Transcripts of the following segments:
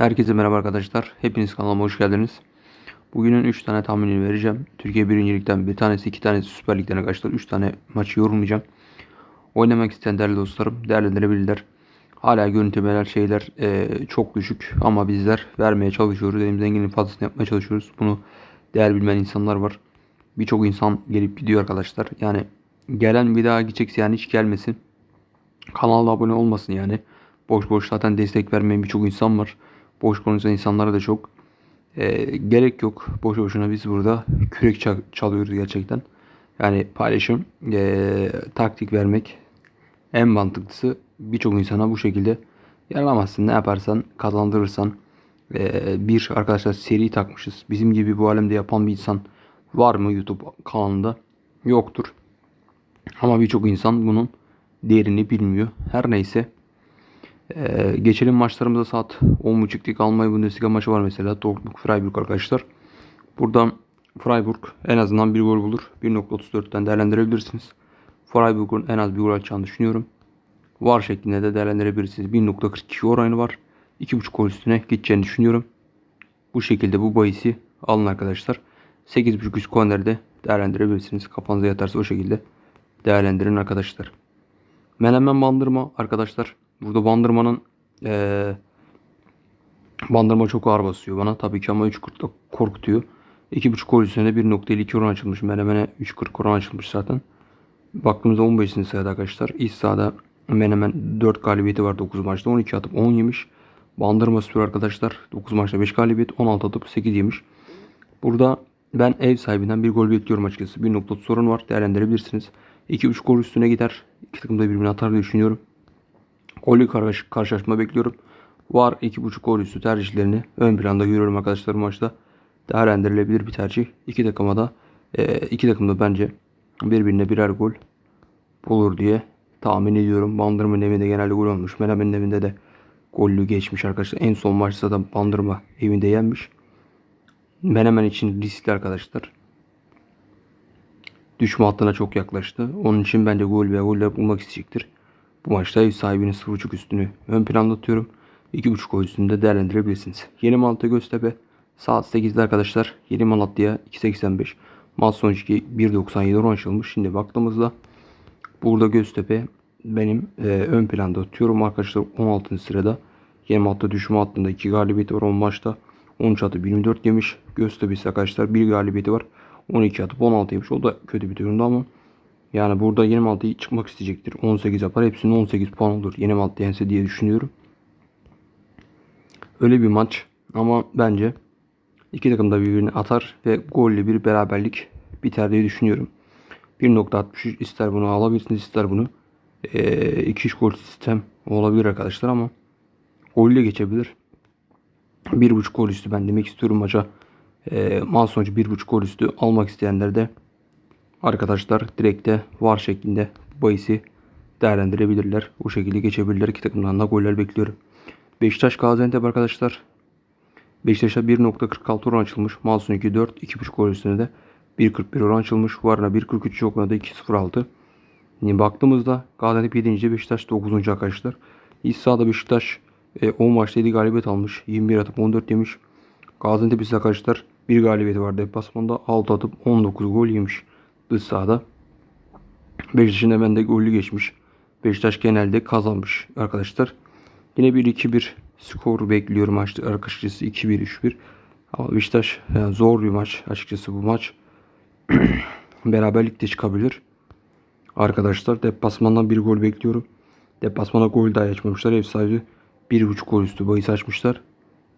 Herkese merhaba arkadaşlar. Hepiniz kanalıma hoş geldiniz. Bugünün 3 tane tahminini vereceğim. Türkiye 1. Lig'den bir tanesi, iki tanesi Süper Lig'den arkadaşlar. 3 tane maçı yorumlayacağım. Oynamak isteyen değerli dostlarım değerlendirebilirler. Hala görüntümeler şeyler e, çok düşük ama bizler vermeye çalışıyoruz. Elimizden gelenin fazlasını yapmaya çalışıyoruz. Bunu değer bilmeyen insanlar var. Birçok insan gelip gidiyor arkadaşlar. Yani gelen bir daha gidecekse yani hiç gelmesin. Kanala abone olmasın yani. Boş boş zaten destek vermeyen birçok insan var boş konuşan insanlara da çok e, gerek yok. Boş boşuna biz burada kürek çalıyoruz gerçekten. Yani paylaşım, e, taktik vermek en mantıklısı. Birçok insana bu şekilde yaramazsın Ne yaparsan kazandırırsan. E, bir arkadaşlar seri takmışız. Bizim gibi bu alemde yapan bir insan var mı YouTube kanalında? Yoktur. Ama birçok insan bunun değerini bilmiyor. Her neyse. Ee, geçelim maçlarımıza saat 10.30'lik Almanya Bundesliga maçı var mesela. Dortmund Freiburg arkadaşlar. Buradan Freiburg en azından bir gol bulur. 1.34'ten değerlendirebilirsiniz. Freiburg'un en az bir gol atacağını düşünüyorum. Var şeklinde de değerlendirebilirsiniz. 1.42 oranı var. 2.5 gol üstüne gideceğini düşünüyorum. Bu şekilde bu bahisi alın arkadaşlar. 8.5 üst kornerde değerlendirebilirsiniz. Kafanıza yatarsa o şekilde değerlendirin arkadaşlar. Menemen bandırma arkadaşlar. Burada Bandırma'nın ee, Bandırma çok ağır basıyor bana. Tabii ki ama 3.40'da korkutuyor. 2.5 gol üzerine 1.52 oran açılmış. Menemen'e 3.40 oran açılmış zaten. Baktığımızda 15. sayıda arkadaşlar. İç sahada Menemen 4 galibiyeti var 9 maçta. 12 atıp 10 yemiş. Bandırma sürü arkadaşlar. 9 maçta 5 galibiyet. 16 atıp 8 yemiş. Burada ben ev sahibinden bir gol bekliyorum açıkçası. 1.30 sorun var. Değerlendirebilirsiniz. 2.5 gol üstüne gider. İki takım da birbirine atar diye düşünüyorum. Golü karşılaşma bekliyorum. Var 2.5 gol üstü tercihlerini ön planda görüyorum arkadaşlar maçta. Değerlendirilebilir bir tercih. İki takıma da e, iki takım da bence birbirine birer gol bulur diye tahmin ediyorum. Bandırma'nın evinde genelde gol olmuş. Menemen'in evinde de gollü geçmiş arkadaşlar. En son maçta da Bandırma evinde yenmiş. Menemen için riskli arkadaşlar. Düşme hattına çok yaklaştı. Onun için bence gol ve goller bulmak isteyecektir. Bu maçta ev sahibinin 0.5 üstünü ön planda atıyorum. 2.5 gol üstünde değerlendirebilirsiniz. Yeni Malatya Göztepe saat 8'de arkadaşlar. Yeni Malatya 2.85. Maç sonuç 1.97 oran açılmış. Şimdi baktığımızda burada Göztepe benim e, ön planda tutuyorum arkadaşlar 16. sırada. Yeni Malatya düşme hattında 2 galibiyeti var 10 maçta. 13 atıp 24 yemiş. Göztepe ise arkadaşlar 1 galibiyeti var. 12 atıp 16 yemiş. O da kötü bir durumda ama yani burada yeni Malatya çıkmak isteyecektir. 18 yapar. Hepsinin 18 puan olur. Yeni Malatya yense diye düşünüyorum. Öyle bir maç. Ama bence iki takım da birbirini atar ve golle bir beraberlik biter diye düşünüyorum. 1.63 ister bunu alabilirsiniz ister bunu. 2 e, ee, gol sistem olabilir arkadaşlar ama golle geçebilir. 1.5 gol üstü ben demek istiyorum maça. E, ee, mal sonucu 1.5 gol üstü almak isteyenler de arkadaşlar direkte var şeklinde bahisi değerlendirebilirler. Bu şekilde geçebilirler. İki takımdan da goller bekliyorum. Beşiktaş Gaziantep arkadaşlar. Beşiktaş'a 1.46 oran açılmış. Malsun 4 2.5 gol üstüne de 1.41 oran açılmış. varına 1.43 oranı da 2.06. Yani baktığımızda Gaziantep 7. Beşiktaş 9. arkadaşlar. İç sahada Beşiktaş 10 e, maçta 7 galibiyet almış. 21 atıp 14 yemiş. Gaziantep ise arkadaşlar 1 galibiyeti var deplasmanda. 6 atıp 19 gol yemiş dış sahada. Beşiktaş'ın hemen de gollü geçmiş. Beşiktaş genelde kazanmış arkadaşlar. Yine 1-2-1 skoru bekliyorum maçta. Arkadaşçısı 2-1-3-1. Ama Beşiktaş yani e, zor bir maç açıkçası bu maç. beraberlikte çıkabilir. Arkadaşlar deplasmandan bir gol bekliyorum. Deplasmana gol daha açmamışlar. Ev sahibi 1.5 gol üstü bahis açmışlar.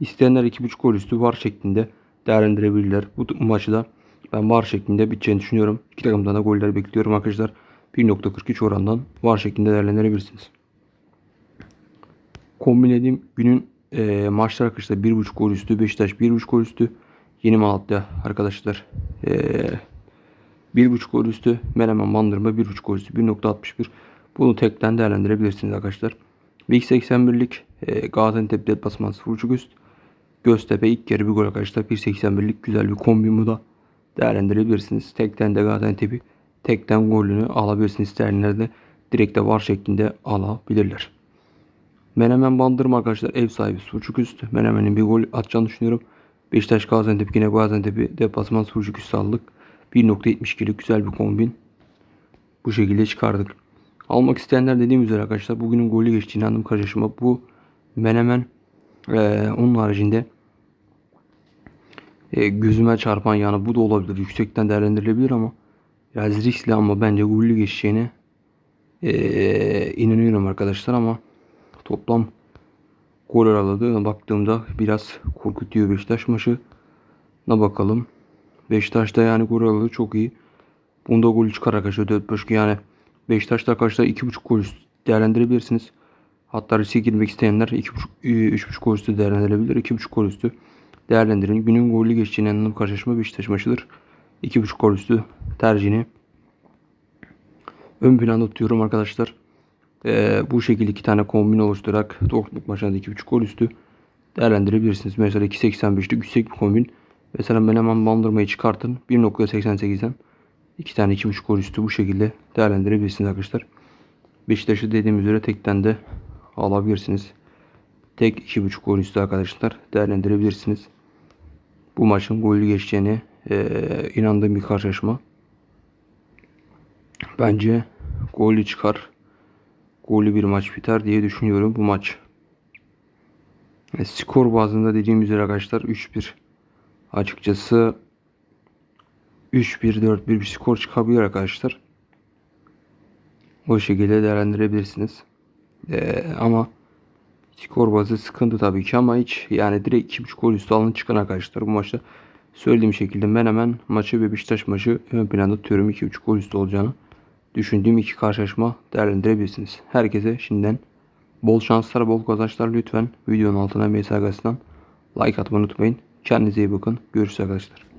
İsteyenler 2.5 gol üstü var şeklinde değerlendirebilirler. Bu maçı da ben var şeklinde biteceğini düşünüyorum. İki takımdan da goller bekliyorum arkadaşlar. 1.43 orandan var şeklinde değerlendirebilirsiniz. Kombinlediğim günün e, maçlar arkadaşlar 1.5 gol üstü. Beşiktaş 1.5 gol üstü. Yeni Malatya arkadaşlar. E, 1.5 gol üstü. Menemen Bandırma 1.5 gol üstü. 1.61. Bunu tekten değerlendirebilirsiniz arkadaşlar. Lig 81'lik e, Gaziantep deplasmanı 0.5 üst. Göztepe ilk yarı bir gol arkadaşlar. 1.81'lik güzel bir kombi bu da değerlendirebilirsiniz. Tekten de Gaziantep'i tekten golünü alabilirsiniz. İsteyenler de direkt de var şeklinde alabilirler. Menemen Bandırma arkadaşlar ev sahibi 0.5 üst. Menemen'in bir gol atacağını düşünüyorum. Beşiktaş Gaziantep yine Gaziantep'i deplasman 0.5 üst aldık. 1.72'lik güzel bir kombin. Bu şekilde çıkardık. Almak isteyenler dediğim üzere arkadaşlar bugünün golü geçtiğini anladım kardeşime bu Menemen ee, onun haricinde e, gözüme çarpan yani bu da olabilir. Yüksekten değerlendirilebilir ama biraz riskli ama bence gollü geçeceğine e, inanıyorum arkadaşlar ama toplam gol araladı. Baktığımda biraz korkutuyor Beşiktaş Ne bakalım. Beşiktaş'ta yani gol araladı çok iyi. Bunda gol çıkar arkadaşlar. Dört başka yani Beşiktaş'ta arkadaşlar iki buçuk gol değerlendirebilirsiniz. Hatta riske girmek isteyenler iki buçuk üç buçuk gol üstü değerlendirebilir. iki buçuk gol üstü değerlendirin. Günün golü geçeceğine inanıp karşılaşma Beşiktaş maçıdır. 2.5 gol üstü tercihini ön planda tutuyorum arkadaşlar. Ee, bu şekilde iki tane kombin oluşturarak Dortmund maçına da 2.5 gol üstü değerlendirebilirsiniz. Mesela 2.85'te yüksek bir kombin. Mesela ben hemen bandırmayı çıkartın. 1.88'den iki tane 2.5 gol üstü bu şekilde değerlendirebilirsiniz arkadaşlar. Beşiktaş'ı dediğim üzere tekten de alabilirsiniz. Tek 2.5 gol üstü arkadaşlar. Değerlendirebilirsiniz. Bu maçın golü geçeceğini e, inandığım bir karşılaşma. Bence golü çıkar. Golü bir maç biter diye düşünüyorum bu maç. E, skor bazında dediğim üzere arkadaşlar 3-1. Açıkçası 3-1-4-1 bir skor çıkabilir arkadaşlar. O şekilde değerlendirebilirsiniz. E, ama Skor bazı sıkıntı tabii ki ama hiç yani direkt 2.5 gol üstü alın çıkan arkadaşlar bu maçta. Söylediğim şekilde ben hemen maçı ve Beşiktaş maçı ön planda tutuyorum 2.5 gol üstü olacağını. Düşündüğüm iki karşılaşma değerlendirebilirsiniz. Herkese şimdiden bol şanslar, bol kazançlar lütfen videonun altına mesaj like atmayı unutmayın. Kendinize iyi bakın. Görüşürüz arkadaşlar.